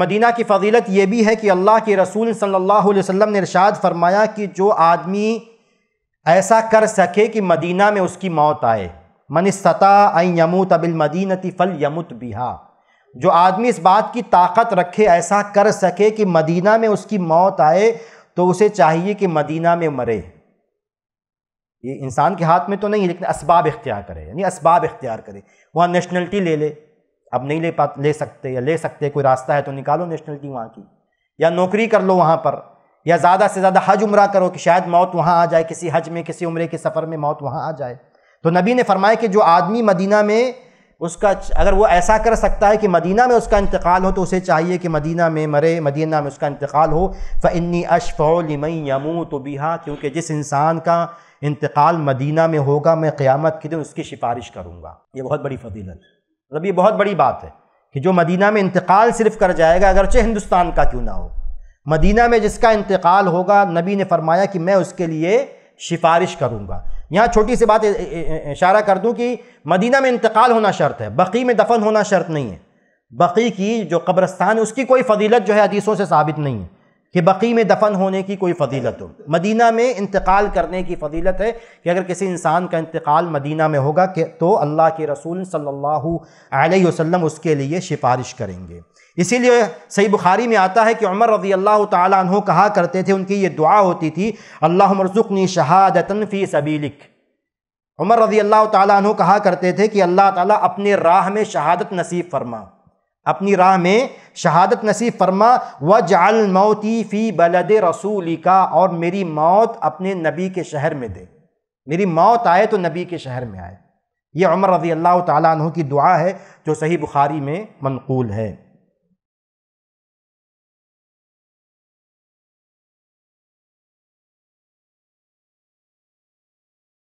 Medina की फजीलत यह भी है कि अल्लाह के रसूल सल्लल्लाहु अलैहि वसल्लम ने इरशाद फरमाया कि जो आदमी ऐसा कर सके कि मदीना में उसकी मौत आए मन यमुत यमूत अबिल मदीनती फ़ल यमुत बिहा जो आदमी इस बात की ताकत रखे ऐसा कर सके कि मदीना में उसकी मौत आए तो उसे चाहिए कि मदीना में मरे ये इंसान के हाथ में तो नहीं है लेकिन इसबाब इख्तियार करे यानी इसबाब इख्तियार करे वहाँ नेशनलिटी ले ले अब नहीं ले पा ले सकते या ले सकते कोई रास्ता है तो निकालो नेशनलिटी वहाँ की या नौकरी कर लो वहाँ पर या ज़्यादा से ज़्यादा हज उम्र करो कि शायद मौत वहाँ आ जाए किसी हज में किसी उम्र के सफ़र में मौत वहाँ आ जाए तो नबी ने फरमाया कि जो आदमी मदीना में उसका अगर वो ऐसा कर सकता है कि मदीना में उसका इंतकाल हो तो उसे चाहिए कि मदीना में मरे मदीना में उसका इंतकाल हो फ़न्नी अशफ़लिमई यमू तो बिहा क्योंकि जिस इंसान का इंतकाल मदीना में होगा मैं क़्यामत के दिन उसकी सिफारिश करूँगा ये बहुत बड़ी फजीलत है मतलब ये बहुत बड़ी बात है कि जो मदीना में इंतकाल सिर्फ कर जाएगा अगरचे हिंदुस्तान का क्यों ना हो मदीना में जिसका इंतकाल होगा नबी ने फरमाया कि मैं उसके लिए सिफारिश करूँगा यहाँ छोटी सी बात इशारा कर दूँ कि मदीना में इंतकाल होना शर्त है बकी में दफन होना शर्त नहीं है बकी की जो कब्रस्तान है उसकी कोई फजीलत जो है हदीसों से साबित नहीं है कि बकी में दफन होने की कोई फजीलत हो मदीना में इंतकाल करने की फजीलत है कि अगर किसी इंसान का इंतकाल मदीना में होगा कि तो अल्लाह के रसूल सल्लल्लाहु अलैहि वसल्लम उसके लिए सिफारिश करेंगे इसीलिए सही बुखारी में आता है कि उमर रजी अल्लाह तु कहा करते थे उनकी ये दुआ होती थी अल्लाह मरजुकनी शहादतन फ़ी सबीलिक उमर रजी अल्लाह तु कहा करते थे कि अल्लाह ताली अपने राह में शहादत नसीब फरमा अपनी राह में शहादत नसीब फरमा व जाल मौती फ़ी बलद रसूली का और मेरी मौत अपने नबी के शहर में दे मेरी मौत आए तो नबी के शहर में आए ये उमर रज़ी अल्लाह तु की दुआ है जो सही बुखारी में मनकूल है